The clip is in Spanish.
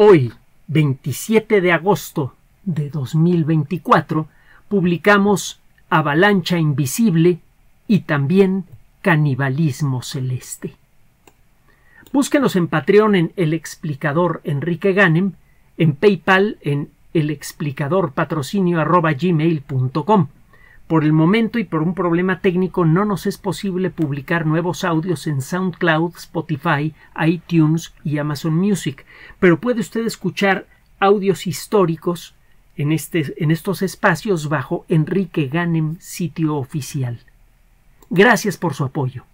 Hoy, 27 de agosto de 2024, publicamos Avalancha Invisible y también Canibalismo Celeste. Búsquenos en Patreon en El Explicador Enrique Ganem, en PayPal en El Explicador elexplicadorpatrocinio.com por el momento y por un problema técnico no nos es posible publicar nuevos audios en SoundCloud, Spotify, iTunes y Amazon Music, pero puede usted escuchar audios históricos en, este, en estos espacios bajo Enrique Ganem, sitio oficial. Gracias por su apoyo.